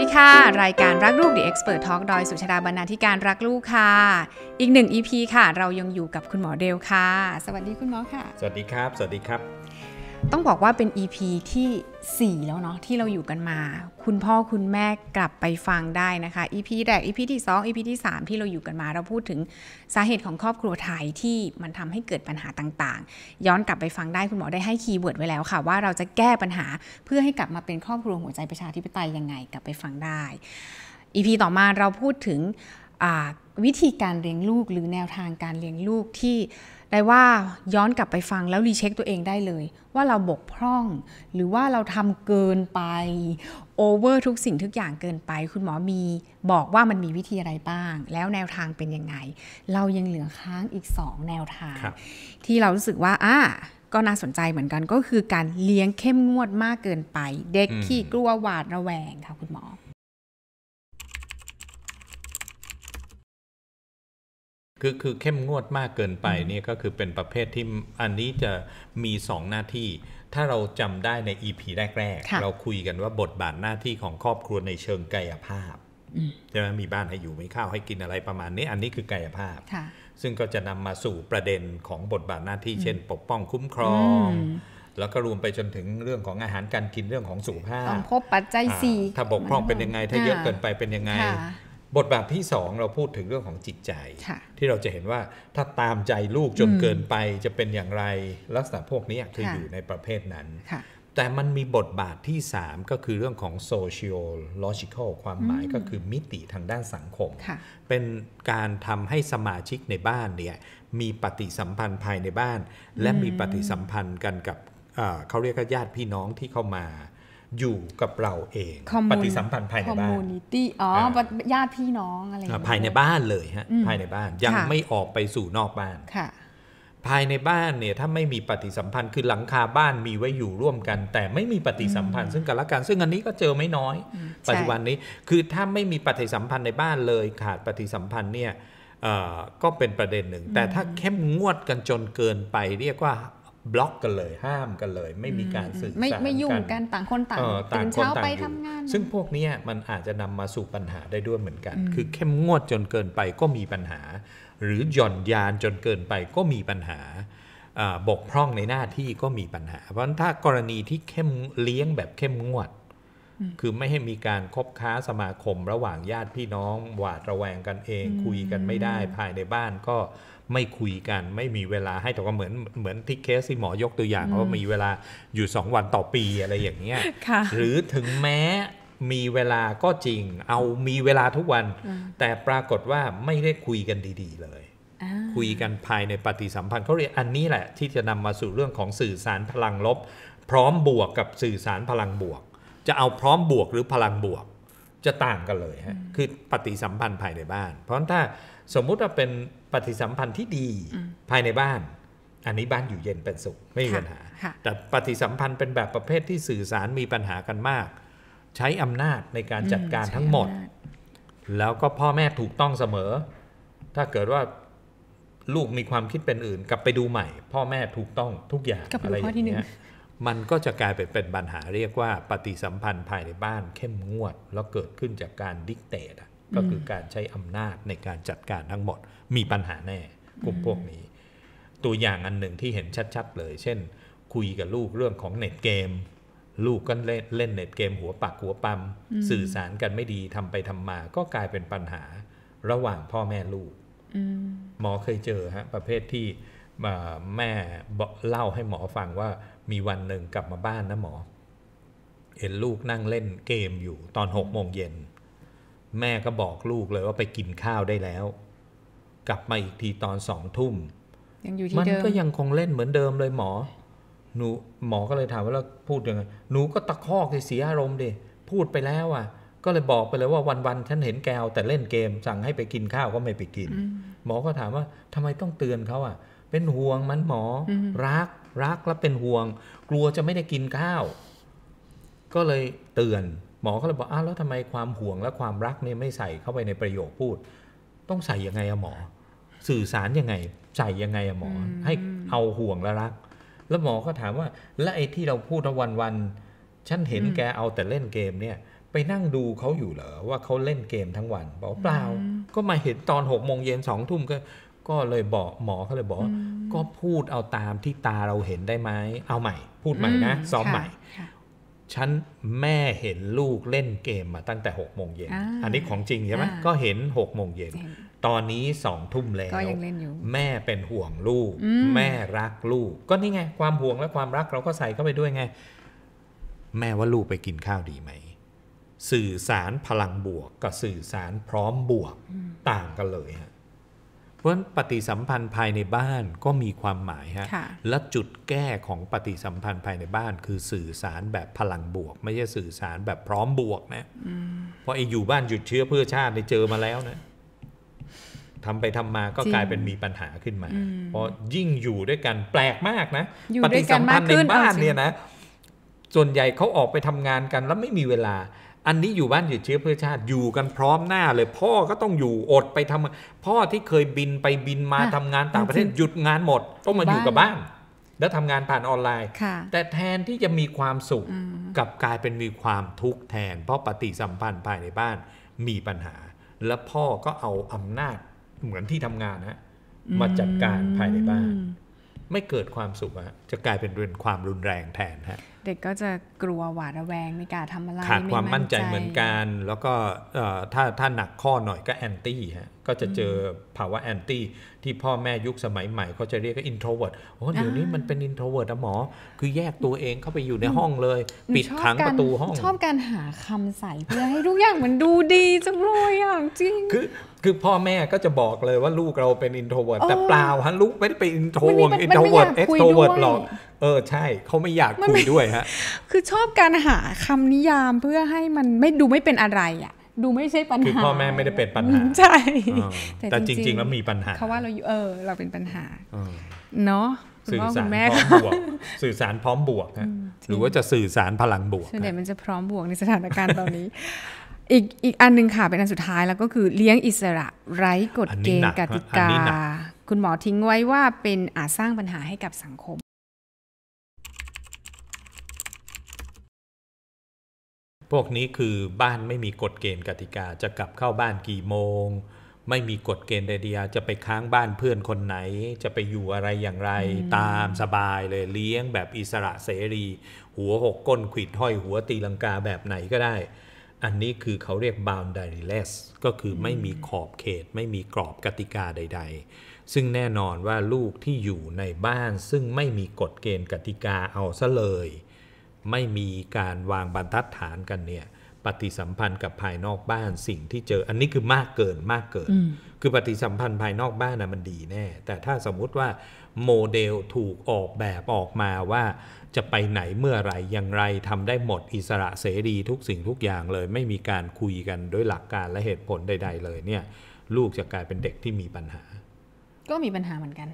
ดีค่ะ รายการรักลูก The Expert Talk โดยสุชาดาบรรณาธิการรักลูกค่ะ อีกหนึ่ง EP ค่ะ เรายังอยู่กับคุณหมอเดลค่ะ สวัสดีคุณหมอค่ะ สวัสดีครับ สวัสดีครับต้องบอกว่าเป็น EP ีที่ 4 แล้วเนาะที่เราอยู่กันมา คุณพ่อคุณแม่กลับไปฟังได้นะคะ EP แรก EP ที่ 2 EP ที่ 3 ที่เราอยู่กันมา เราพูดถึงสาเหตุของครอบครัวไทยที่มันทำให้เกิดปัญหาต่างๆ ย้อนกลับไปฟังได้คุณหมอได้ให้คีย์เวิร์ดไว้แล้วค่ะ ว่าเราจะแก้ปัญหาเพื่อให้กลับมาเป็นครอบครัวหัวใจประชาธิปไตยยังไง กลับไปฟังได้ EP ต่อมาเราพูดถึงวิธีการเลี้ยงลูก หรือแนวทางการเลี้ยงลูกที่ได้ว่าย้อนกลับไปฟังแล้วรีเช็คตัวเองได้เลย ว่าเราบกพร่อง หรือว่าเราทำเกินไปโอเวอร์ทุกสิ่งทุกอย่างเกินไปคุณหมอมีบอกว่ามันมีวิธีอะไรบ้าง แล้วแนวทางเป็นยังไง เรายังเหลือค้างอีก 2 แนวทาง ที่เรารู้สึกว่าอ่าก็น่าสนใจเหมือนกันก็คือการเลี้ยงเข้มงวดมากเกินไป เด็กขี้กลัวหวาดระแวงค่ะคุณหมอคือคือเข้มงวดมากเกินไปนี่ก็คือเป็นประเภทที่อันนี้จะมี2หน้าที่ ถ้าเราจำได้ใน EP แรกๆ เราคุยกันว่าบทบาทหน้าที่ของครอบครัวในเชิงกายภาพใช่ไหมมีบ้านให้อยู่มีข้าวให้กินอะไรประมาณนี้ อันนี้คือกายภาพซึ่งก็จะนำมาสู่ประเด็นของบทบาทหน้าที่เช่น ปกป้องคุ้มครองแล้วก็รวมไปจนถึงเรื่องของอาหารการกินเรื่องของสุขภาพต้องพบปัจจัยสี่ถ้าบกพร่องเป็นยังไง ถ้าเยอะเกินไปเป็นยังไงบทบาทที่สองเราพูดถึงเรื่องของจิตใจ ที่เราจะเห็นว่าถ้าตามใจลูกจนเกินไป จะเป็นอย่างไรลักษณะพวกนี้คืออยู่ในประเภทนั้น แต่มันมีบทบาทที่สามก็คือเรื่องของ sociological ความหมายก็คือมิติทางด้านสังคม เป็นการทำให้สมาชิกในบ้านเนี่ยมีปฏิสัมพันธ์ภายในบ้าน และมีปฏิสัมพันธ์กันกับเขาเรียกว่าญาติพี่น้องที่เข้ามาอยู่กับเราเองปฏิสัมพันธ์ภายในบ้านอ o อ๋อญาติพี่น้องอะไรภายในบ้านเลยฮะภายในบ้านยังไม่ออกไปสู่นอกบ้านค่ะภายในบ้านเนี่ยถ้าไม่มีปฏิสัมพันธ์คือหลังคาบ้านมีไว้อยู่ร่วมกัน แต่ไม่มีปฏิสัมพันธ์ซึ่งกันและกันซึ่งอันนี้ก็เจอไม่น้อย ปัจจุบันนี้คือถ้าไม่มีปฏิสัมพันธ์ในบ้านเลย ขาดปฏิสัมพันธ์เนี่ยก็เป็นประเด็นหนึ่ง แต่ถ้าเข้มงวดกันจนเกินไปเรียกว่าบล็อกกันเลยห้ามกันเลย ไม่มีการสื่อสารกันไม่ยุ่งกัน ต่างคนต่างตื่นเช้าไปทำงาน ซึ่งพวกนี้มันอาจจะนำมาสู่ปัญหาได้ด้วยเหมือนกัน คือเข้มงวดจนเกินไปก็มีปัญหา หรือหย่อนยานจนเกินไปก็มีปัญหาบกพร่องในหน้าที่ก็มีปัญหา เพราะถ้ากรณีที่เข้มเลี้ยงแบบเข้มงวด คือไม่ให้มีการคบค้าสมาคมระหว่างญาติพี่น้อง หวาดระแวงกันเอง คุยกันไม่ได้ภายในบ้านก็ไม่คุยกันไม่มีเวลาให้แต่ก็เหมือนเหมือนที่เคสที่หมอยกตัวอย่างว่ามีเวลาอยู่2วันต่อปีอะไรอย่างเงี้ยหรือถึงแม้มีเวลาก็จริง เอามีเวลาทุกวัน แต่ปรากฏว่าไม่ได้คุยกันดีๆ เลย คุยกันภายในปฏิสัมพันธ์เขาเรียกอันนี้แหละ ที่จะนำมาสู่เรื่องของสื่อสารพลังลบ พร้อมบวกกับสื่อสารพลังบวก จะเอาพร้อมบวกหรือพลังบวก จะต่างกันเลยฮะคือปฏิสัมพันธ์ภายในบ้าน เพราะถ้าสมมุติว่าเป็นปฏิสัมพันธ์ที่ดีภายในบ้าน อันนี้บ้านอยู่เย็นเป็นสุขไม่มีปัญหา แต่ปฏิสัมพันธ์เป็นแบบประเภทที่สื่อสารมีปัญหากันมาก ใช้อำนาจในการจัดการทั้งหมด แล้วก็พ่อแม่ถูกต้องเสมอ ถ้าเกิดว่าลูกมีความคิดเป็นอื่นกลับไปดูใหม่ พ่อแม่ถูกต้องทุกอย่างอะไรอย่างเงี้ยมันก็จะกลายเป็นเป็นปัญหา เรียกว่า ปฏิสัมพันธ์ภายในบ้านเข้มงวด แล้วเกิดขึ้นจากการดิกเตตก็คือการใช้อำนาจในการจัดการทั้งหมด มีปัญหาแน่ กลุ่มพวกนี้ ตัวอย่างอันหนึ่งที่เห็นชัดๆเลย เช่นคุยกับลูกเรื่องของเน็ตเกม ลูกก็เล่นเนน็ตเกมหัวปักหัวปั๊มสื่อสารกันไม่ดีทำไปทำมา ก็กลายเป็นปัญหาระหว่างพ่อแม่ลูกหมอเคยเจอฮะประเภทที่แม่เล่าให้หมอฟังว่ามีวันหนึ่งกลับมาบ้านนะหมอเห็นลูกนั่งเล่นเกมอยู่ตอนหกโมงเย็นแม่ก็บอกลูกเลยว่าไปกินข้าวได้แล้ว กลับมาอีกทีตอนสองทุ่มยังอยู่ที่เดิมมันก็ยังคงเล่นเหมือนเดิมเลยหมอ หนู หมอก็เลยถามว่าแล้ว พูดยังไงหนูก็ตะคอกเสียอารมณ์ดิพูดไปแล้ว อ่ะ ก็เลยบอกไปเลยว่า วันๆฉันเห็นแกว แต่เล่นเกม สั่งให้ไปกินข้าวก็ไม่ไปกิน หมอก็ถามว่า ทำไมต้องเตือนเขาอ่ะ เป็นห่วงมันหมอ รัก รักแล้วเป็นห่วง กลัวจะไม่ได้กินข้าว ก็เลยเตือนหมอก็เลยบอกอ้าวแล้วทำไมความห่วงและความรักเนี่ยไม่ใส่เข้าไปในประโยคพูด ต้องใส่ยังไงอะหมอ สื่อสารยังไงใส่ยังไงอะหมอให้เอาห่วงและรัก แล้วหมอก็ถามว่าและไอ้ที่เราพูดวันวันฉันเห็นแกเอาแต่เล่นเกมเนี่ยไปนั่งดูเขาอยู่เหรอ ว่าเขาเล่นเกมทั้งวันบอกเปล่า ก็มาเห็นตอนหกโมงเย็นสองทุ่มก็ ก็เลยบอกหมอเขาเลยบอกก็พูดเอาตามที่ตาเราเห็นได้ไหมเอาใหม่ พูดใหม่นะซ้อมใหม่ฉันแม่เห็นลูกเล่นเกมมาตั้งแต่ 6โมงเย็น อันนี้ของจริงใช่ไหมก็เห็น6โมงเย็น ตอนนี้สองทุ่มแล้ว แม่เป็นห่วงลูก แม่รักลูก ก็นี่ไงความห่วงและความรักเราก็ใส่เข้าไปด้วยไง แม่ว่าลูกไปกินข้าวดีไหม สื่อสารพลังบวก กับสื่อสารพร้อมบวกต่างกันเลยฮะเพราะปฏิสัมพันธ์ภายในบ้านก็มีความหมายฮะและจุดแก้ของปฏิสัมพันธ์ภายในบ้าน คือสื่อสารแบบพลังบวก ไม่ใช่สื่อสารแบบพร้อมบวกนะเพราะไอ้อยู่บ้านหยุดเชื้อเพื่อชาติในเจอมาแล้วนะทำไปทำมาก็กลายเป็นมีปัญหาขึ้นมา เพราะยิ่งอยู่ด้วยกันแปลกมากนะปฏิสัมพันธ์ในบ้านเนี่ยนะ ส่วนใหญ่เขาออกไปทำงานกัน แล้วไม่มีเวลาอันนี้อยู่บ้านหยุดเชื้อเพื่อชาติอยู่กันพร้อมหน้าเลย พ่อก็ต้องอยู่อดไปทำ พ่อที่เคยบินไปบินมาทำงานต่างประเทศหยุดงานหมดต้องมาอยู่กับบ้านแล้วทำงานผ่านออนไลน์แต่แทนที่จะมีความสุขกับกลายเป็นมีความทุกข์แทน เพราะปฏิสัมพันธ์ภายในบ้านมีปัญหาและพ่อก็เอาอำนาจเหมือนที่ทำงานนะมาจัดการภายในบ้าน ไม่เกิดความสุขะจะกลายเป็นเรื่องความรุนแรงแทนฮะเด็กก็จะกลัวหวาดระแวงในการทำอะไร ขาดความมั่นใจเหมือนกัน แล้วก็ถ้าถ้าหนักข้อหน่อยก็แอนตี้ฮะก็จะเจอ ภาวะแอนตี้ที่พ่อแม่ยุคสมัยใหม่เขาจะเรียกก็อินโทรเวิร์ดโอ้ เดี๋ยวนี้มันเป็นอินโทรเวิร์ดนะหมอ คือแยกตัวเองเข้าไปอยู่ในห้องเลย ปิดขังประตูห้อง ชอบการหาคำใส่เพื่อให้ทุกอย่างมันดูดีจังเลยอ่งจริง คือ คือพ่อแม่ก็จะบอกเลยว่าลูกเราเป็นอินโทรเวิร์ดแต่เปล่าฮะ ลูกไม่ได้เป็นอินโทรอินโทรเวิร์ดเอ็กโทรเวิร์ดหรอกเออใช่เขาไม่อยากคุยด้วยฮะคือชอบการหาคำนิยามเพื่อให้มันไม่ดูไม่เป็นอะไรอ่ะดูไม่ใช่ปัญหาคือพ่อแม่ไม่ได้เป็นปัญหา ใช่ แต่จริงๆแล้วมีปัญหาเขาว่าเราเออเราเป็นปัญหาเนาะสื่อสารพร้อมบวกสื่อสารพร้อมบวกะหรือว่าจะสื่อสารพลังบวกส่วนใหญ่มันจะพร้อมบวกในสถานการณ์ตอนนี้อีกอีกอันหนึ่งค่ะ เป็นอันสุดท้ายแล้วก็คือเลี้ยงอิสระไร้กฎเกณฑ์กติกาคุณหมอทิ้งไว้ว่าเป็นอาจสร้างปัญหาให้กับสังคมพวกนี้คือบ้านไม่มีกฎเกณฑ์กติกาจะกลับเข้าบ้านกี่โมง ไม่มีกฎเกณฑ์ใดๆจะไปค้างบ้านเพื่อนคนไหน จะไปอยู่อะไรอย่างไรตามสบายเลยเลี้ยงแบบอิสระเสรี หัวหกก้นขวิดห้อยหัวตีลังกาแบบไหนก็ได้ อันนี้คือเขาเรียก boundaryless ก็คือไม่มีขอบเขตไม่มีกรอบกติกาใด ๆ ซึ่งแน่นอนว่าลูกที่อยู่ในบ้านซึ่งไม่มีกฎเกณฑ์กติกาเอาซะเลยไม่มีการวางบรรทัดฐานกันเนี่ยปฏิสัมพันธ์กับภายนอกบ้านสิ่งที่เจออันนี้คือมากเกินมากเกิน คือปฏิสัมพันธ์ภายนอกบ้านนะมันดีแน่แต่ถ้าสมมุติว่า โมเดลถูกออกแบบออกมาว่าจะไปไหนเมื่อไรอย่างไรทำได้หมดอิสระเสรีทุกสิ่งทุกอย่างเลย ไม่มีการคุยกันด้วยหลักการและเหตุผลใด ๆ เลยเนี่ย ลูกจะกลายเป็นเด็กที่มีปัญหา ก็มีปัญหาเหมือนกัน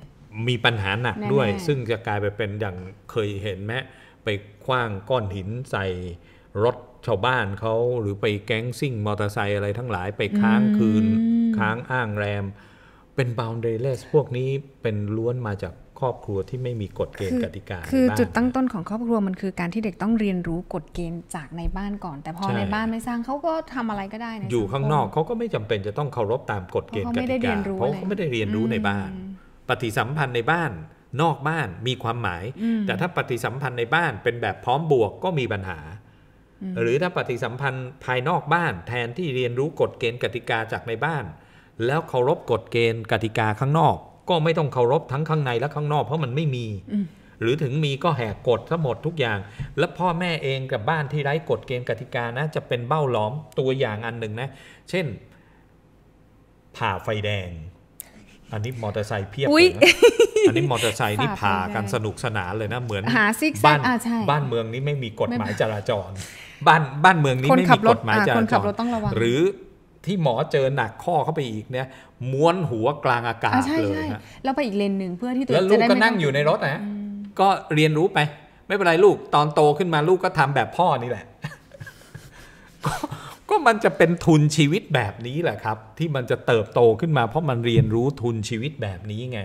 มีปัญหาหนักด้วย ซึ่งจะกลายไปเป็นอย่างเคยเห็นแม้ไปคว้างก้อนหินใส่รถชาวบ้านเขา หรือไปแก๊งซิ่งมอเตอร์ไซค์อะไรทั้งหลายไปค้างคืน ค้างอ้างแรม เป็นบาวเดเลสพวกนี้เป็นล้วนมาจากครอบครัวที่ไม่มีกฎเกณฑ์กติกาคือจุดตั้งต้นของครอบครัวมันคือการที่เด็กต้องเรียนรู้กฎเกณฑ์จากในบ้านก่อน แต่พอในบ้านไม่สร้างเขาก็ทำอะไรก็ได้ในอยู่ข้างนอกเขาก็ไม่จำเป็นจะต้องเคารพตามกฎเกณฑ์กติกาเพราะเขาไม่ได้เรียนรู้ในบ้าน ปฏิสัมพันธ์ในบ้านนอกบ้านมีความหมาย แต่ถ้าปฏิสัมพันธ์ในบ้านเป็นแบบพร้อมบวกก็มีปัญหา หรือถ้าปฏิสัมพันธ์ภายนอกบ้านแทนที่เรียนรู้กฎเกณฑ์กติกาจากในบ้าน แล้วเคารพกฎเกณฑ์กติกาข้างนอก ก็ไม่ต้องเคารพทั้งข้างในและข้างนอก เพราะมันไม่มี หรือถึงมีก็แหกกฎทั้งหมดทุกอย่าง และพ่อแม่เองกับบ้านที่ไร้กฎเกณฑ์กติกานะ จะเป็นเบ้าล้อมตัวอย่างอันหนึ่งนะ เช่นผ่าไฟแดง อันนี้มอเตอร์ไซค์เพียบเลยอันนี้มอเตอร์ไซค์นี่พากันสนุกสนานเลยนะเหมือนาบ้าน บ้านเมืองนี้ไม่มีกฎหมายจราจร บ้านบ้านเมืองนี้ไม่มีกฎหมายจราจรหรือที่หมอเจอหนักข้อเข้าไปอีกเนี่ยม้วนหัวกลางอากาศเลยแล้วไปอีกเลนหนึ่งเพื่อที่ตัวจะได้แล้วลูกก็นั่งอยู่ในรถนะก็เรียนรู้ไปไม่เป็นไรลูก ตอนโตขึ้นมาลูกก็ทำแบบพ่อนี่แหละก็มันจะเป็นทุนชีวิตแบบนี้แหละครับ ที่มันจะเติบโตขึ้นมา เพราะมันเรียนรู้ทุนชีวิตแบบนี้ไง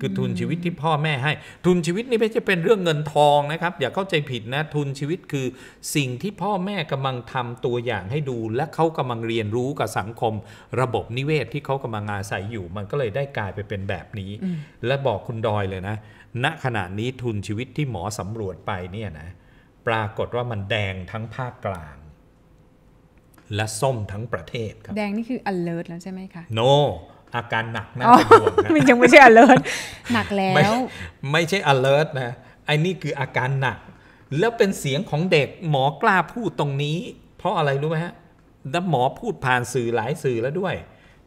คือทุนชีวิตที่พ่อแม่ให้ ทุนชีวิตนี่ไม่ใช่เป็นเรื่องเงินทองนะครับ อย่าเข้าใจผิดนะ ทุนชีวิตคือสิ่งที่พ่อแม่กำลังทำตัวอย่างให้ดู และเขากำลังเรียนรู้กับสังคม ระบบนิเวศที่เขากำลังอาศัยอยู่ มันก็เลยได้กลายไปเป็นแบบนี้ และบอกคุณดอยเลยนะ ณขณะนี้ทุนชีวิตที่หมอสำรวจไปเนี่ยนะปรากฏว่ามันแดงทั้งภาคกลาง และส้มทั้งประเทศครับแดงนี่คืออเล l ร์ตแล้วใช่ไหมคะ no อาการหนักน่าเป็นห่วงมันยังไม่ใช่ล l e r t หนักแล้ว ไม่ใช่ล l e r t นะไอ้นี่คืออาการหนัก แล้วเป็นเสียงของเด็กหมอกล้าพูดตรงนี้ เพราะอะไรรู้ไหมฮะแล้วหมอพูดผ่านสื่อหลายสื่อแล้วด้วย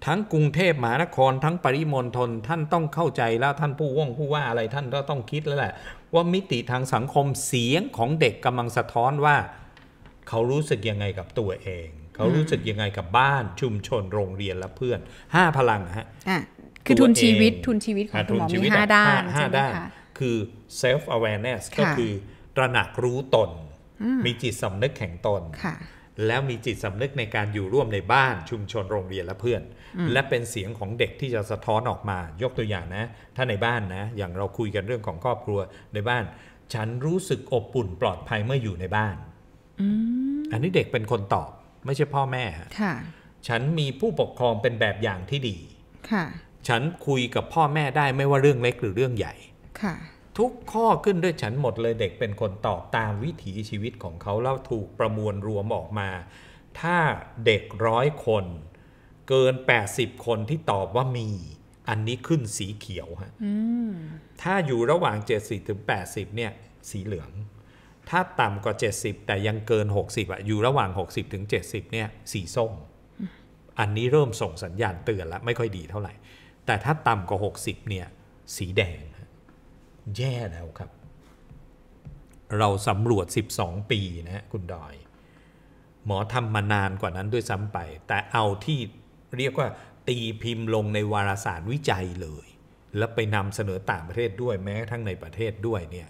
ทั้งกรุงเทพมหานครทั้งปริมณฑลท่านต้องเข้าใจแล้วท่านผู้ว่องผู้ว่าอะไรท่านก็ต้องคิดแล้วแหละ ว่ามิติทางสังคมเสียงของเด็กกำลังสะท้อนว่า เขารู้สึกยังไงกับตัวเองเขารู้สึกยังไงกับบ้านชุมชนโรงเรียนและเพื่อน 5 พลังฮะคือทุนชีวิตทุนชีวิตของคุณหมอมีห้าด้านห้าด้านคือ self awareness ก็คือ ตระหนักรู้ตน มีจิตสำนึกแข็งตน แล้วมีจิตสำนึกในการอยู่ร่วมในบ้านชุมชนโรงเรียนและเพื่อน และเป็นเสียงของเด็กที่จะสะท้อนออกมา ยกตัวอย่างนะ ถ้าในบ้านนะ อย่างเราคุยกันเรื่องของครอบครัวในบ้าน ฉันรู้สึกอบอุ่นปลอดภัยเมื่ออยู่ในบ้านอันนี้เด็กเป็นคนตอบไม่ใช่พ่อแม่ค่ะฉันมีผู้ปกครองเป็นแบบอย่างที่ดีค่ะ ฉันคุยกับพ่อแม่ได้ไม่ว่าเรื่องเล็กหรือเรื่องใหญ่ ค่ะ ทุกข้อขึ้นด้วยฉันหมดเลยเด็กเป็นคนตอบตามวิถีชีวิตของเขา แล้วถูกประมวลรวมออกมา ถ้าเด็กร้อยคนเกิน 80 คนที่ตอบว่ามีอันนี้ขึ้นสีเขียวฮะถ้าอยู่ระหว่าง70ถึง80เนี่ย สีเหลืองถ้าต่ำกว่า 70 แต่ยังเกิน 60อะอยู่ระหว่าง 60 ถึง 70 เนี่ย สีส้มอันนี้เริ่มส่งสัญญาณเตือนแล้วไม่ค่อยดีเท่าไหร่ แต่ถ้าต่ำกว่า 60 เนี่ย สีแดงแย่แล้วครับ เราสำรวจ 12 ปีนะคุณดอย หมอทำมานานกว่านั้นด้วยซ้ำไป แต่เอาที่เรียกว่า ตีพิมพ์ลงในวารสารวิจัยเลย แล้วไปนำเสนอต่างประเทศด้วยแม้ทั้งในประเทศด้วยเนี่ย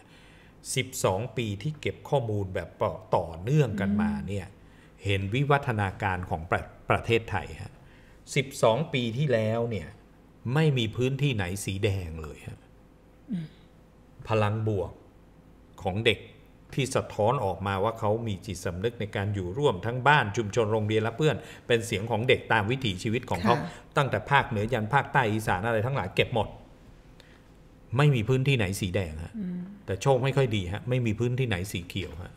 12 ปีที่เก็บข้อมูลแบบ ต่อเนื่องกันมาเนี่ยเห็นวิวัฒนาการของประประเทศไทยฮะ12 ปีที่แล้วเนี่ยไม่มีพื้นที่ไหนสีแดงเลยฮะพลังบวกของเด็กที่สะท้อนออกมาว่าเขามีจิตสำนึกในการอยู่ร่วมทั้งบ้านชุมชนโรงเรียน และเพื่อน เป็นเสียงของเด็กตามวิถีชีวิตของเขาตั้งแต่ภาคเหนือยันภาคใต้อีสานอะไรทั้งหลายเก็บหมดไม่มีพื้นที่ไหนสีแดงฮะแต่โชคไม่ค่อยดีฮะ ไม่มีพื้นที่ไหนสีเขียวฮะ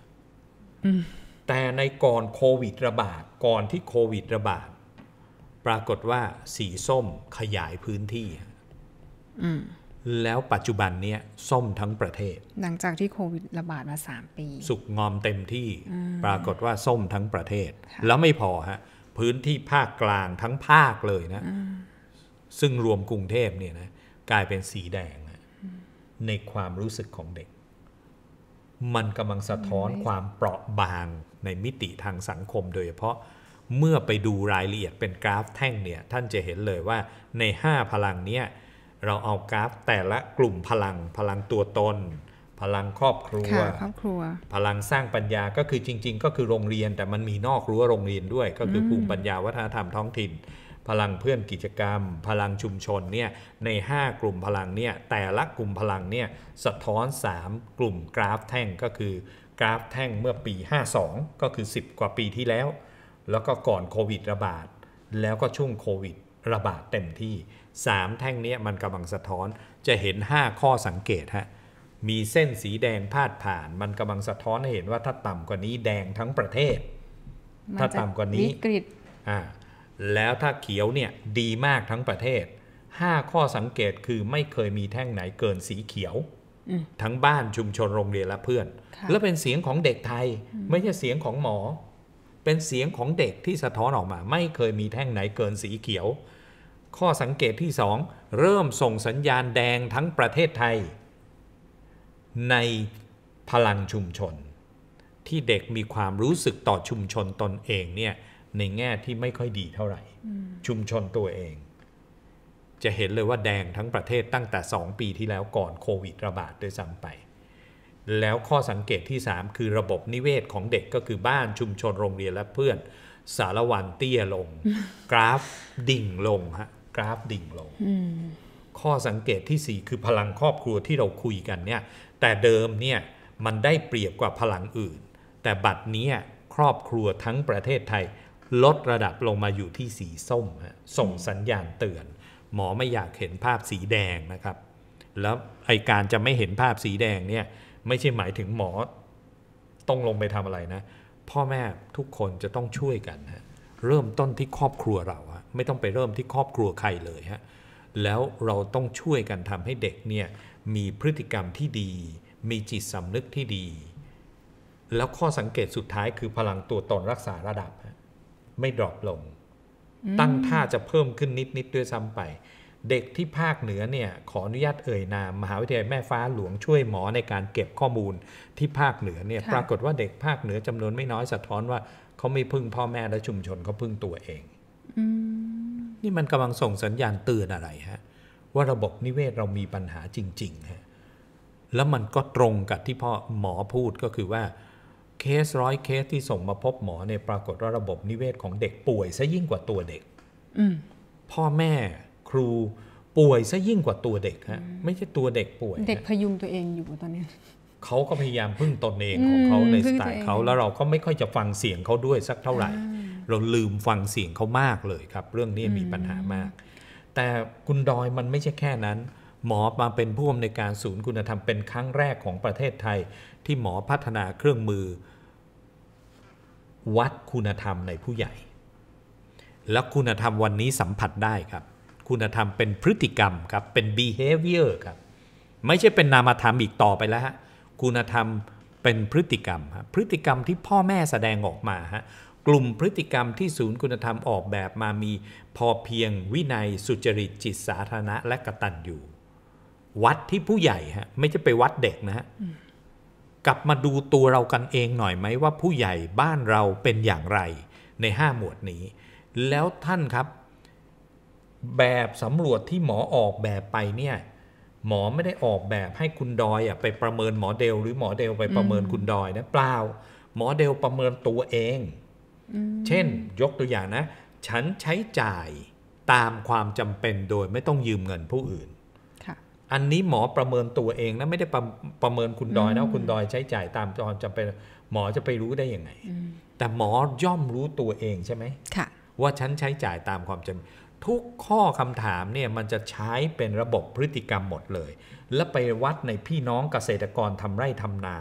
แต่ในก่อนโควิดระบาด ก่อนที่โควิดระบาด ปรากฏว่าสีส้มขยายพื้นที่ฮะแล้วปัจจุบันเนี้ยส้มทั้งประเทศ หลังจากที่โควิดระบาดมาสามปี สุกงอมเต็มที่ ปรากฏว่าส้มทั้งประเทศ แล้วไม่พอฮะ พื้นที่ภาคกลางทั้งภาคเลยนะ ซึ่งรวมกรุงเทพเนี่ยนะกลายเป็นสีแดงในความรู้สึกของเด็ก มันกำลังสะท้อนความเปราะบางในมิติทางสังคมโดยเฉพาะเมื่อไปดูรายละเอียดเป็นกราฟแท่งเนี่ยท่านจะเห็นเลยว่าใน 5 พลังเนี่ยเราเอากราฟแต่ละกลุ่มพลังพลังตัวตน พลังครอบครัวครอบครัว พลังสร้างปัญญาก็คือจริง ๆ ก็คือโรงเรียนแต่มันมีนอกรั้วโรงเรียนด้วย ก็คือภูมิปัญญาวัฒนธรรมท้องถิ่นพลังเพื่อนกิจกรรมพลังชุมชนเนี่ยใน 5 กลุ่มพลังเนี่ยแต่ละกลุ่มพลังเนี่ยสะท้อน 3 กลุ่มกราฟแท่งก็คือ กราฟแท่งเมื่อปี 52 ก็คือ 10 กว่าปีที่แล้ว แล้วก็ก่อนโควิดระบาด แล้วก็ช่วงโควิดระบาดเต็มที่ 3 แท่งนี้มันกำลังสะท้อนจะเห็น 5 ข้อสังเกตฮะมีเส้นสีแดงพาดผ่าน มันกำลังสะท้อนให้เห็นว่าถ้าต่ำกว่านี้แดงทั้งประเทศ ถ้าต่ำกว่านี้อ่าแล้วถ้าเขียวเนี่ยดีมากทั้งประเทศ 5 ข้อสังเกตคือไม่เคยมีแท่งไหนเกินสีเขียวทั้งบ้านชุมชนโรงเรียนและเพื่อน และเป็นเสียงของเด็กไทย ไม่ใช่เสียงของหมอ เป็นเสียงของเด็กที่สะท้อนออกมา ไม่เคยมีแท่งไหนเกินสีเขียว ข้อสังเกตที่2เริ่มส่งสัญญาณแดงทั้งประเทศไทย ในพลังชุมชนที่เด็กมีความรู้สึกต่อชุมชนตนเองเนี่ยในแง่ที่ไม่ค่อยดีเท่าไหร่ ชุมชนตัวเอง จะเห็นเลยว่าแดงทั้งประเทศตั้งแต่ 2 ปีที่แล้วก่อนโควิด ระบาดด้วยซ้ำไป แล้วข้อสังเกตที่ 3 คือระบบนิเวศของเด็กก็คือบ้านชุมชนโรงเรียนและเพื่อน สารวันเตี้ยลง กราฟดิ่งลงฮะ กราฟดิ่งลง ข้อสังเกตที่ 4 คือพลังครอบครัวที่เราคุยกันเนี่ย แต่เดิมเนี่ยมันได้เปรียบกว่าพลังอื่น แต่บัดนี้ครอบครัวทั้งประเทศไทยลดระดับลงมาอยู่ที่สีส้มส่งสัญญาณเตือน หมอไม่อยากเห็นภาพสีแดงนะครับแล้วไอการจะไม่เห็นภาพสีแดงเนี่ยไม่ใช่หมายถึงหมอต้องลงไปทำอะไรนะพ่อแม่ทุกคนจะต้องช่วยกันฮะเริ่มต้นที่ครอบครัวเราฮะไม่ต้องไปเริ่มที่ครอบครัวใครเลยฮะแล้วเราต้องช่วยกันทำให้เด็กเนี่ยมีพฤติกรรมที่ดี มีจิตสำนึกที่ดี แล้วข้อสังเกตสุดท้ายคือพลังตัวตนรักษาระดับฮะไม่ดรอปลง ตั้ง ท่าจะเพิ่มขึ้นนิดๆ ด้วยซ้ำไป เด็กที่ภาค เหนือเนี่ย ขออนุญาตเอ่ย นาม มหาวิทยาลัยแม่ฟ้าหลวงช่วยหมอในการเก็บข้อมูลที่ภาค เหนือเนี่ย ปรากฏว่าเด็กภาคเหนือจำนวนไม่น้อยสะท้อนว่าเขาไม่ พึ่งพ่อแม่และชุมชนเขาพึ่งตัวเอง นี่มันกำลังส่งสัญญาณเตือนอะไรฮะ ว่าระบบนิเวศเรามีปัญหาจริง ๆฮะ แล้วมันก็ตรงกับที่พ่อหมอพูดก็คือว่าเคสร้อยเคสที่ส่งมาพบหมอในปรากฏว่าระบบนิเวศของเด็กป่วยซะยิ่งกว่าตัวเด็กพ่อแม่ครูป่วยซะยิ่งกว่าตัวเด็กฮะไม่ใช่ตัวเด็กป่วย เด็กพยุงตัวเองอยู่ตอนนี้เขาก็พยายามพึ่งตนเองของเขาในสไตล์เขาแล้วเราก็ไม่ค่อยจะฟังเสียงเขาด้วยสักเท่าไหร่ เราลืมฟังเสียงเขามากเลยครับ เรื่องนี้มีปัญหามาก แต่คุณดอยมันไม่ใช่แค่นั้น หมอมาเป็นผู้อำนวยการศูนย์คุณธรรมเป็นครั้งแรกของประเทศไทย ที่หมอพัฒนาเครื่องมือวัดคุณธรรมในผู้ใหญ่ แล้วคุณธรรมวันนี้สัมผัสได้ครับ คุณธรรมเป็นพฤติกรรมครับเป็น behavior ครับ ไม่ใช่เป็นนามธรรมอีกต่อไปแล้วฮะคุณธรรมเป็นพฤติกรรมครพฤติกรรมที่พ่อแม่แสดงออกมาฮะกลุ่มพฤติกรรมที่ศูนย์คุณธรรมออกแบบมามีพอเพียงวินัยสุจริตจิตสาธารณะและกะตัญญูวัดที่ผู้ใหญ่ฮะ ไม่ใช่ไปวัดเด็กนะฮะกลับมาดูตัวเรากันเองหน่อยไหมว่าผู้ใหญ่บ้านเราเป็นอย่างไร ใน 5 หมวดนี้ แล้วท่านครับ แบบสำรวจที่หมอออกแบบไปเนี่ยหมอไม่ได้ออกแบบให้คุณดอยไปประเมินหมอเดลหรือหมอเดลไปประเมินคุณดอยนะเปล่า หมอเดล ประเมินตัวเองเช่นยกตัวอย่างนะ ฉันใช้จ่ายตามความจำเป็นโดยไม่ต้องยืมเงินผู้อื่นอันนี้หมอประเมินตัวเองนะไม่ได้ประประเมินคุณดอยนะ คุณดอยใช้จ่ายตามตอนจำเป็นหมอจะไปรู้ได้ยังไง แต่หมอย่อมรู้ตัวเองใช่ไหมค่ะ ว่าฉันใช้จ่ายตามความจำเป็นทุกข้อคำถามเนี่ยมันจะใช้เป็นระบบพฤติกรรมหมดเลย และไปวัดในพี่น้องเกษตรกรทำไร่ทำนา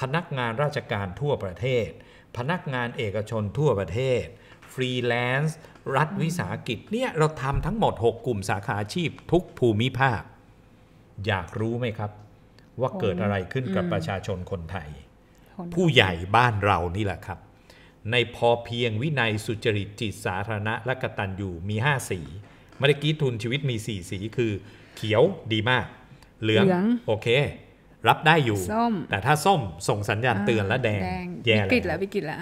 พนักงานราชการทั่วประเทศ พนักงานเอกชนทั่วประเทศ ฟรีแลนซ์ รัฐวิสาหกิจ เนี่ยเราทำทั้งหมด 6 กลุ่มสาขาอาชีพ ทุกภูมิภาคอยากรู้ไหมครับ ว่าเกิดอะไรขึ้นกับประชาชนคนไทย ผู้ใหญ่บ้านเรานี่แหละครับ ในพอเพียงวินัยสุจริตจิตสาธารณะและกตัญญูมีห้าสีเมื่อกี้ทุนชีวิตมีสี่สีคือ เขียวดีมาก เหลือง โอเค รับได้อยู่แต่ถ้าส้ม ส่งสัญญาณเตือนและแดง แย่วิกฤตแล้ววิกฤตแล้ว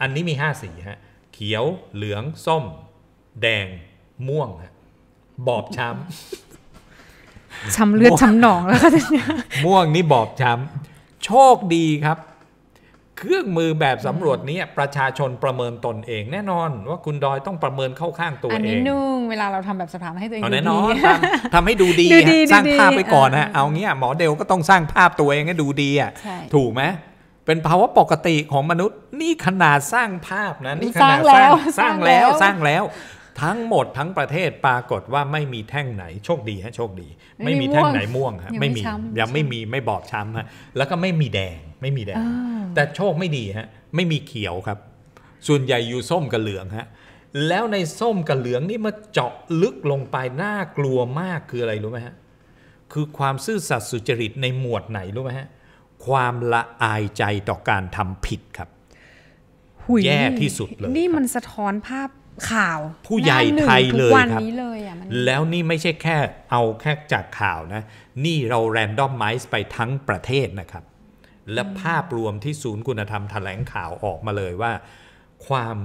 อันนี้มีห้าสีฮะ เขียว เหลือง ส้ม แดง ม่วงบอบช้ำช้ำเลือดช้ำหนองแล้วกี่ะม่วงนี่บอบช้ำโชคดีครับ เครื่องมือแบบสำรวจนี้ประชาชนประเมินตนเอง แน่นอน ว่าคุณดอยต้องประเมินเข้าข้างตัวเองอันนี้ นุ่ง เวลาเราทำแบบสถานให้ตัวเองแน่นอนทำให้ดูดีสร้างภาพไปก่อนนะเอาเงี้ยหมอเดลก็ต้องสร้างภาพตัวเองให้ดูดีอ่ะถูกไหมเป็นภาวะปกติของมนุษย์ นี่ขนาดสร้างภาพนะนี่ขนาดสร้างสร้างแล้วสร้างแล้วทั้งหมดทั้งประเทศปรากฏว่าไม่มีแท่งไหน โชคดีฮะโชคดี ไม่มีแท่งไหนม่วงฮะไม่มี ยังไม่มีไม่บอบช้ำฮะแล้วก็ไม่มีแดงไม่มีแดง แต่โชคไม่ดีฮะไม่มีเขียวครับ ส่วนใหญ่อยู่ส้มกับเหลืองฮะแล้วในส้มกับเหลืองนี่มาเจาะลึกลงไปน่ากลัวมากคืออะไรรู้ไหมฮะ คือความซื่อสัตย์สุจริตในหมวดไหนรู้ไหมฮะความละอายใจต่อการทำผิดครับแย่ที่สุดเลยนี่มันสะท้อนภาพข่าว ผู้ใหญ่ไทยเลยครับ แล้วนี่ไม่ใช่แค่เอาแค่จากข่าวนะ นี่เราแรนดอมไมซ์ไปทั้งประเทศนะครับ และภาพรวมที่ศูนย์คุณธรรมแถลงข่าวออกมาเลยว่า ความ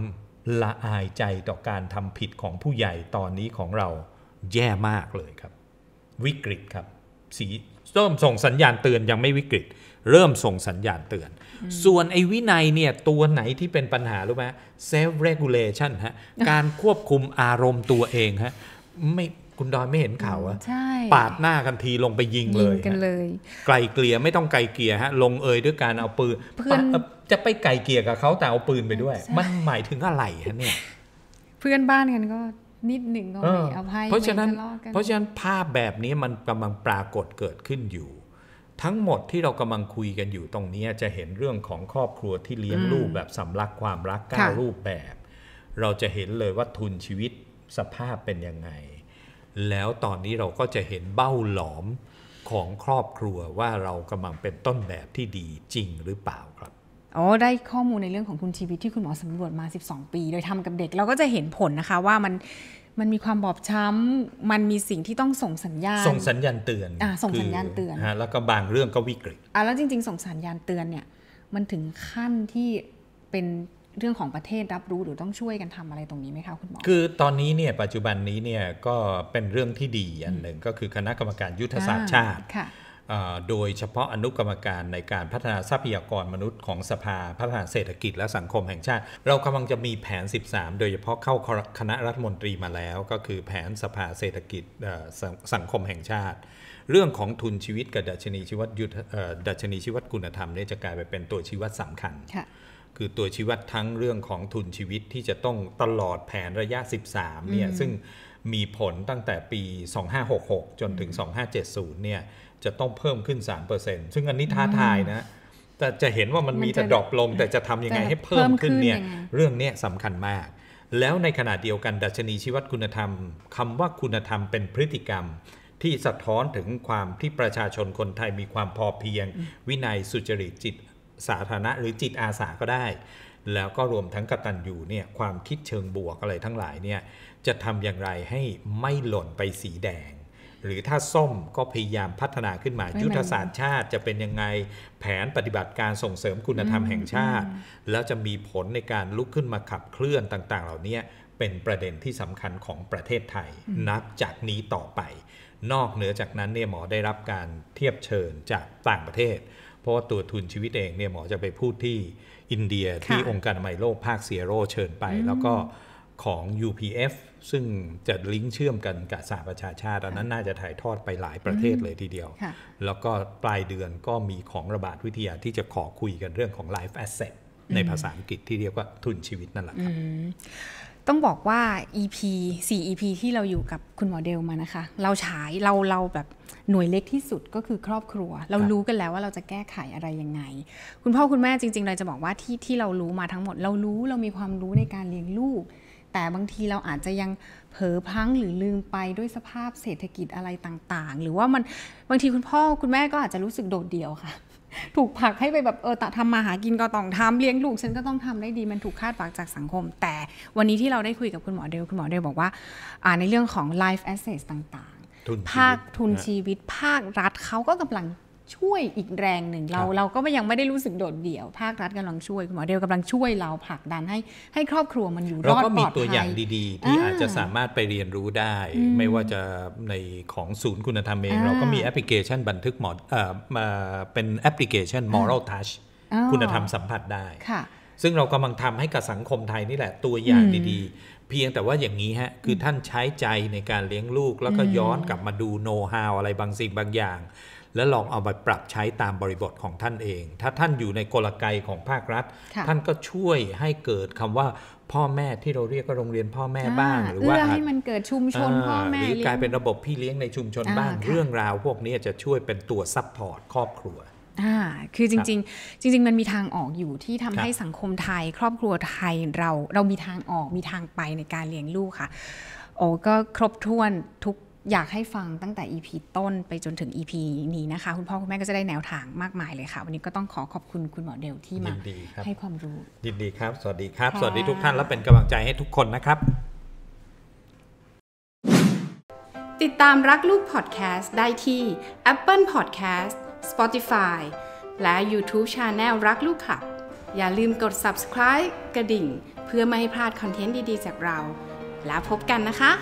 ละอายใจต่อการทำผิดของผู้ใหญ่ตอนนี้ของเราแย่มากเลยครับ วิกฤตครับ สีส้มส่งสัญญาณเตือนยังไม่วิกฤตเริ่มส่งสัญญาณเตือน ส่วนไอ้วินัยเนี่ยตัวไหนที่เป็นปัญหารู้ไหม self regulation ฮะ การควบคุมอารมณ์ตัวเองฮะไม่คุณดอยไม่เห็นข่าวอะปาดหน้ากันทีลงไปยิงเลยกันเลย ไกลเกลี่ยไม่ต้องไกลเกลี่ยฮะ ลงเอยด้วยการเอาปืน เพื่อนจะไปไกลเกลี่ยกับเขาแต่เอาปืนไปด้วย มันหมายถึงอะไรฮะเนี่ย เพื่อนบ้านกันก็นิดหนึ่งก็ไม่เอาให้เพราะฉะนั้น เพราะฉะนั้นภาพแบบนี้มันกำลังปรากฏเกิดขึ้นอยู่ทั้งหมดที่เรากำลังคุยกันอยู่ตรงนี้จะเห็นเรื่องของครอบครัวที่เลี้ยงลูกแบบสำลักความรักก้ารูปแบบ เราจะเห็นเลยว่าทุนชีวิตสภาพเป็นยังไง แล้วตอนนี้เราก็จะเห็นเบ้าหลอมของครอบครัวว่าเรากำลังเป็นต้นแบบที่ดีจริงหรือเปล่าครับอ๋อได้ข้อมูลในเรื่องของทุนชีวิตที่คุณหมอสำรวจมา 12 ปี โดยทำกับเด็กเราก็จะเห็นผลนะคะว่ามันมันมีความบอบช้ำมันมีสิ่งที่ต้องส่งสัญญาณ ส่งสัญญาณเตือน อ่า ส่งสัญญาณเตือน ฮะ แล้วก็บางเรื่องก็วิกฤต อ่าแล้วจริงๆ ส่งสัญญาณเตือนเนี่ย มันถึงขั้นที่เป็นเรื่องของประเทศรับรู้หรือต้องช่วยกันทำอะไรตรงนี้ไหมคะคุณหมอ คือตอนนี้เนี่ย ปัจจุบันนี้เนี่ย ก็เป็นเรื่องที่ดีอันหนึ่ง ก็คือคณะกรรมการยุทธศาสตร์ชาติ ค่ะโดยเฉพาะอนุกรรมการในการพัฒนาทรัพยากรมนุษย์ของสภาพัฒนาเศรษฐกิจและสังคมแห่งชาติ เรากำลังจะมีแผน 13 โดยเฉพาะเข้าคณะรัฐมนตรีมาแล้วก็คือแผนสภาเศรษฐกิจสังคมแห่งชาติ เรื่องของทุนชีวิตกับดัชนีชีวิตยุทธดัชนีชีวิตคุณธรรมนี่จะกลายไปเป็นตัวชีวิตสำคัญ คือตัวชีวิตทั้งเรื่องของทุนชีวิตที่จะต้องตลอดแผนระยะ 13เนี่ยซึ่งมีผลตั้งแต่ปี 2566จนถึง2570เนี่ยจะต้องเพิ่มขึ้น 3%ซึ่งอันนี้ท้าทายนะ แต่จะเห็นว่ามันมีแต่ดรอปลง แต่จะทำยังไงให้เพิ่มขึ้นเนี่ย เรื่องนี้สำคัญมาก แล้วในขณะเดียวกัน ดัชนีชีวัตคุณธรรม คำว่าคุณธรรมเป็นพฤติกรรม ที่สะท้อนถึงความที่ประชาชนคนไทยมีความพอเพียง วินัยสุจริตจิตสาธารณะหรือจิตอาสาก็ได้ แล้วก็รวมทั้งกตัญญูเนี่ยความคิดเชิงบวกอะไรทั้งหลายเนี่ย จะทำอย่างไรให้ไม่หล่นไปสีแดงหรือถ้าส้มก็พยายามพัฒนาขึ้นมายุทธศาสตร์ชาติจะเป็นยังไงแผนปฏิบัติการส่งเสริมคุณธรรมแห่งชาติ แล้วจะมีผลในการลุกขึ้นมาขับเคลื่อนต่าง ๆ เหล่านี้เป็นประเด็นที่สำคัญของประเทศไทย นับจากนี้ต่อไป นอกเหนือจากนั้นเนี่ยหมอได้รับการเทียบเชิญจากต่างประเทศ เพราะว่าตัวทุนชีวิตเองเนี่ยหมอจะไปพูดที่อินเดียที่องค์การอนามัยโลกภาคเซียโรเชิญไป แล้วก็ของ UPF ซึ่งจะลิงก์เชื่อมกันกับสหประชาชาติอันนั้นน่าจะถ่ายทอดไปหลายประเทศเลยทีเดียว แล้วก็ปลายเดือนก็มีของระบาดวิทยาที่จะขอคุยกันเรื่องของ life asset ในภาษาอังกฤษที่เรียกว่าทุนชีวิตนั่นแหละครับ ต้องบอกว่า EP 4 EP ที่เราอยู่กับคุณหมอเดลมานะคะ เราฉายเราเราแบบหน่วยเล็กที่สุดก็คือครอบครัว เรารู้กันแล้วว่าเราจะแก้ไขอะไรยังไง คุณพ่อคุณแม่จริงๆ เราจะบอกว่าที่ที่เรารู้มาทั้งหมดเรารู้เรามีความรู้ในการเลี้ยงลูกแต่บางทีเราอาจจะยังเผลอพังหรือลืมไปด้วยสภาพเศรษฐกิจอะไรต่าง ๆ หรือว่ามันบางทีคุณพ่อคุณแม่ก็อาจจะรู้สึกโดดเดี่ยวค่ะ ถูกผลักให้ไปแบบเออตะทำมาหากินก็ต้องทำเลี้ยงลูกฉันก็ต้องทำได้ดีมันถูกคาดหวังจากสังคม แต่วันนี้ที่เราได้คุยกับคุณหมอเดลคุณหมอเดลบอกว่าในเรื่องของ life assets ต่างๆภาคทุนชีวิต ภาครัฐเขาก็กำลังช่วยอีกแรงหนึ่งเราเราก็ยังไม่ได้รู้สึกโดดเดี่ยว ภาครัฐกำลังช่วยคุณหมอเดวกำลังช่วยเราผลักดันให้ ให้ครอบครัวมันอยู่รอดปลอดภัยเราก็มีตัวอย่างดีๆ ที่อาจจะสามารถไปเรียนรู้ได้ ไม่ว่าจะในของศูนย์คุณธรรมเอง เราก็มีแอปพลิเคชันบันทึกหมอเป็นแอปพลิเคชัน Moral Touch คุณธรรมสัมผัสได้ค่ะ ซึ่งเรากำลังทำให้กับสังคมไทยนี่แหละตัวอย่างดีๆ เพียงแต่ว่าอย่างนี้ฮะคือท่านใช้ใจในการเลี้ยงลูก แล้วก็ย้อนกลับมาดูโน้ตฮาวอะไรบางสิ่งบางอย่างแล้วลองเอาไปปรับใช้ตามบริบทของท่านเอง ถ้าท่านอยู่ในกลไกของภาครัฐ ท่านก็ช่วยให้เกิดคำว่าพ่อแม่ที่เราเรียกก็โรงเรียนพ่อแม่บ้าง หรือว่าให้มันเกิดชุมชนพ่อแม่หรือกลายเป็นระบบพี่เลี้ยงในชุมชนบ้าง เรื่องราวพวกนี้จะช่วยเป็นตัวซัพพอร์ตครอบครัวคือจริง ๆ จริง ๆ มันมีทางออกอยู่ที่ทำให้สังคมไทย ครอบครัวไทยเราเรามีทางออกมีทางไปในการเลี้ยงลูกค่ะโอ้ก็ครบถ้วนทุกอยากให้ฟังตั้งแต่ EP ต้นไปจนถึง EP นี้นะคะ คุณพ่อ คุณแม่ก็จะได้แนวทางมากมายเลยค่ะ วันนี้ก็ต้องขอขอบคุณคุณหมอเดลที่มาให้ความรู้ ยินดีครับสวัสดีครับ สวัสดีทุกท่านและเป็นกำลังใจให้ทุกคนนะครับ ติดตามรักลูกพอดแคสต์ได้ที่ Apple Podcast Spotify และ YouTube Channel รักลูกค่ะอย่าลืมกด subscribe กระดิ่ง เพื่อไม่ให้พลาดคอนเทนต์ดีๆ จากเรา แล้วพบกันนะคะ